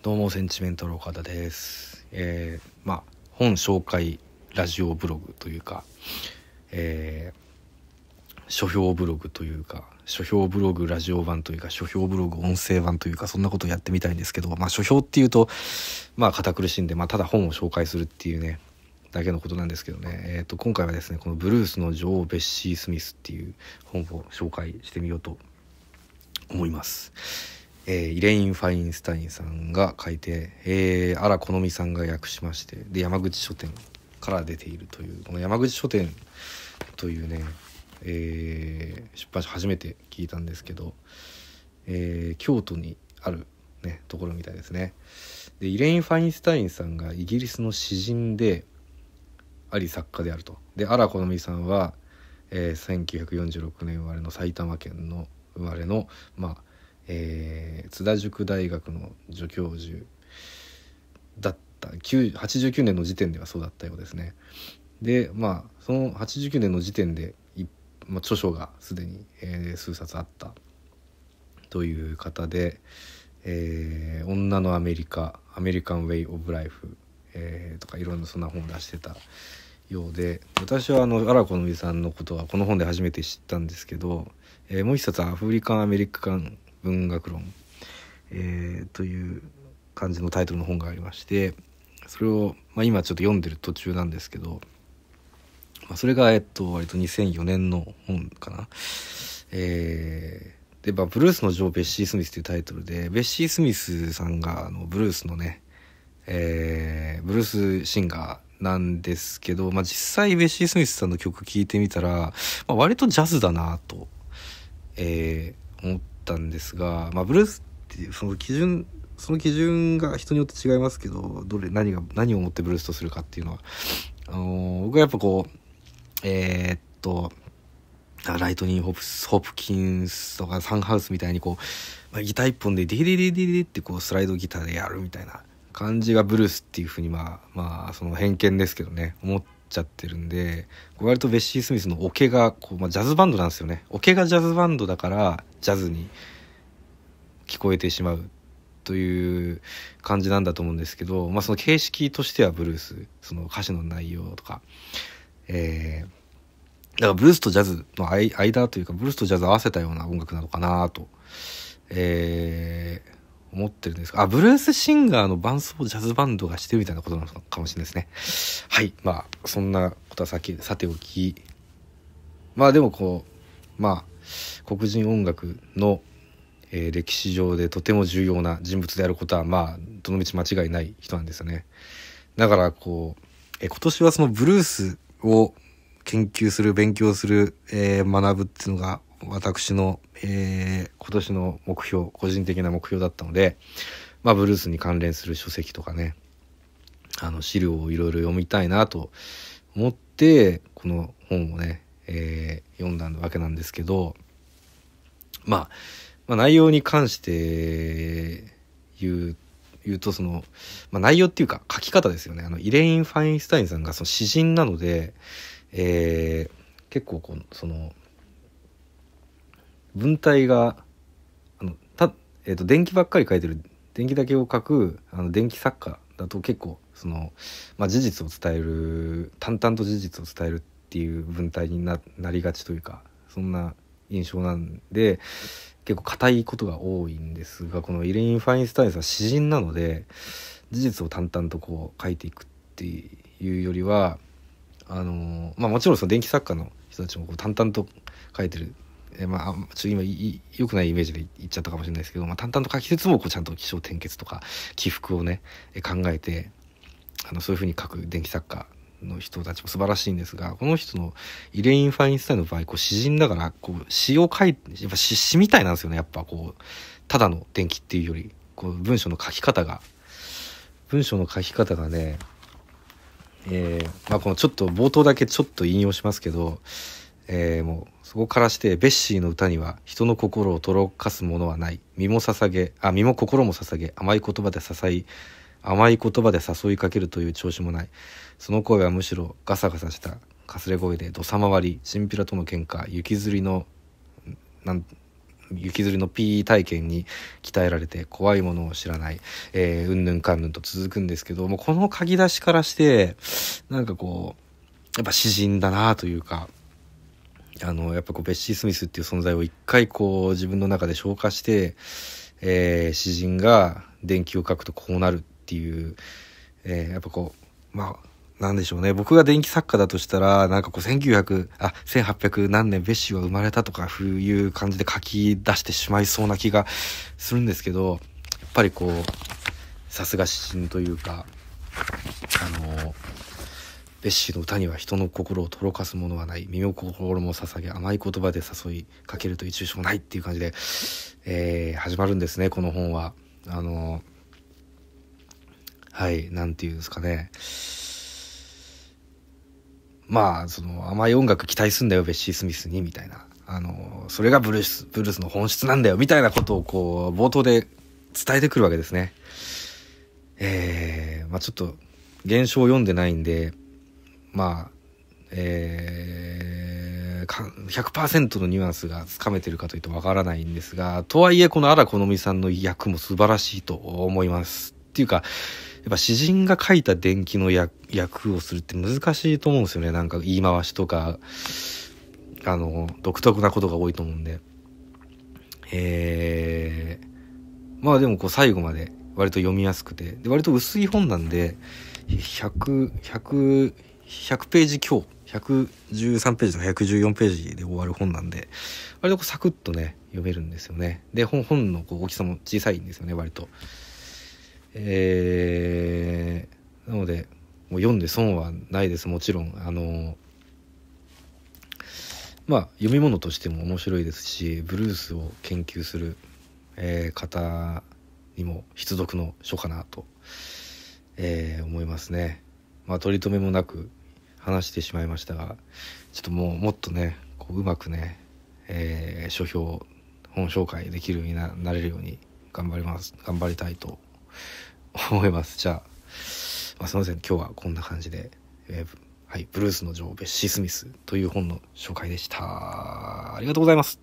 どうもセンチメンタル岡田です。えー、まあ本紹介ラジオブログというか、えー、書評ブログというか書評ブログラジオ版というか書評ブログ音声版というかそんなことやってみたいんですけど、まあ、書評っていうとまあ堅苦しいんで、まあ、ただ本を紹介するっていうねだけのことなんですけどね、えー、と今回はですねこの「ブルースの女王ベッシー・スミス」っていう本を紹介してみようと思います。えー、イレイン・ファインスタインさんが書いて、えー、このみさんが訳しましてで山口書店から出ているというこの山口書店というね、えー、出版社初めて聞いたんですけど、えー、京都にある、ね、ところみたいですねでイレイン・ファインスタインさんがイギリスの詩人であり作家であるとで荒のみさんは、えー、1946年生まれの埼玉県の生まれのまあえー、津田塾大学の助教授だった89年の時点ではそうだったようですね。でまあその89年の時点で、まあ、著書がすでに、えー、数冊あったという方で「えー、女のアメリカ」「アメリカン・ウェイ・オブ・ライフ」えー、とかいろんなそんな本を出してたようで私はあの荒子のみさんのことはこの本で初めて知ったんですけど、えー、もう一冊「アフリカン・アメリカン・文学論、えー、という感じのタイトルの本がありましてそれを、まあ、今ちょっと読んでる途中なんですけど、まあ、それが、えっと、割と2004年の本かな。えー、で、まあ、ブルースの女王ベッシー・スミスというタイトルでベッシー・スミスさんがあのブルースのね、えー、ブルースシンガーなんですけど、まあ、実際ベッシー・スミスさんの曲聴いてみたら、まあ、割とジャズだなと、えー、思って。ったんですが、まあ、ブルースってその基準その基準が人によって違いますけどどれ何が何を持ってブルースとするかっていうのはあのー、僕はやっぱこうえー、っとライトニン・ホプスホプキンスとかサンハウスみたいにこう、まあ、ギター一本でディディディディディってこうスライドギターでやるみたいな感じがブルースっていうふうにまあまあその偏見ですけどね思って。ちゃってるんで割とベッシー・スミスのオケがこう、まあ、ジャズバンドなんですよねオケがジャズバンドだからジャズに聞こえてしまうという感じなんだと思うんですけど、まあ、その形式としてはブルースその歌詞の内容とか、えー、だからブルースとジャズの間というかブルースとジャズ合わせたような音楽なのかなと、えー思ってるんですが、あ、ブルースシンガーの伴奏ジャズバンドがしてみたいなことなのかもしれないですね。はい。まあ、そんなことはささておき、まあでもこう、まあ、黒人音楽の、えー、歴史上でとても重要な人物であることは、まあ、どの道間違いない人なんですよね。だからこう、えー、今年はそのブルースを研究する、勉強する、えー、学ぶっていうのが、私の、えー、今年の目標個人的な目標だったので、まあ、ブルースに関連する書籍とかねあの資料をいろいろ読みたいなと思ってこの本をね、えー、読んだわけなんですけど、まあ、まあ内容に関して言う言うとその、まあ、内容っていうか書き方ですよねあのイレイン・ファインスタインさんがその詩人なので、えー、結構こうその文体があのた、えーと、電気ばっかり書いてる電気だけを書くあの電気作家だと結構その、まあ、事実を伝える淡々と事実を伝えるっていう文体になりがちというかそんな印象なんで結構硬いことが多いんですがこのイレイン・ファインスタインさん詩人なので事実を淡々とこう書いていくっていうよりはあの、まあ、もちろんその電気作家の人たちもこう淡々と書いてるえまあ、ちょっと今、良くないイメージで言っちゃったかもしれないですけど、まあ、淡々と書きつつも、こう、ちゃんと起承転結とか、起伏をね、考えて、あの、そういうふうに書く電気作家の人たちも素晴らしいんですが、この人のイレイン・ファインスタインの場合、こう、詩人だから、こう、詩を書いて、やっぱ詩詩みたいなんですよね、やっぱこう、ただの電気っていうより、こう、文章の書き方が、文章の書き方がね、えー、まあ、このちょっと冒頭だけちょっと引用しますけど、えー、もうそこからしてベッシーの歌には人の心をとろかすものはない身も捧げあ身も心も捧げ甘い言葉で支え甘い言葉で誘いかけるという調子もないその声はむしろガサガサしたかすれ声で土佐回りチンピラとの喧嘩雪吊りのなん雪吊りの PE 体験に鍛えられて怖いものを知らない、えうんぬんかんぬんと続くんですけどもこの鍵出しからしてなんかこうやっぱ詩人だなというかあの、やっぱこう、ベッシー・スミスっていう存在を一回こう、自分の中で消化して、えー、詩人が電気を書くとこうなるっていう、えー、やっぱこう、まあ、なんでしょうね。僕が電気作家だとしたら、なんかこう、1900、あ、1800何年ベッシーは生まれたとか、いう感じで書き出してしまいそうな気がするんですけど、やっぱりこう、さすが詩人というか、あのーベッシーの歌には人の心をとろかすものはない身も心も捧げ甘い言葉で誘いかけると一しもないっていう感じで、えー、始まるんですねこの本は。あのはい何て言うんですかねまあその甘い音楽期待すんだよベッシー・スミスにみたいなあのそれがブルースブルースの本質なんだよみたいなことをこう冒頭で伝えてくるわけですね。えー、まあちょっと現象を読んでないんでまあ、えー、100%のニュアンスがつかめてるかというとわからないんですが、とはいえこの荒好みさんの役も素晴らしいと思います。っていうか、やっぱ詩人が書いた伝記の役をするって難しいと思うんですよね。なんか言い回しとか、あの、独特なことが多いと思うんで。えー、まあでもこう最後まで割と読みやすくて、で割と薄い本なんで、100、100、100ページ強113ページとか114ページで終わる本なんで割とこうサクッとね読めるんですよねで本本のこう大きさも小さいんですよね割とえー、なのでもう読んで損はないですもちろんあのまあ読み物としても面白いですしブルースを研究する、えー、方にも必読の書かなと、えー、思いますねまあ取り留めもなく話してしまいましたがちょっともうもっとねこううまくね、えー、書評本紹介できるようにななれるように頑張ります頑張りたいと思いますじゃあ、まあ、すいません今日はこんな感じで、えー、はい、ブルースの女王ベッシー・スミスという本の紹介でしたありがとうございます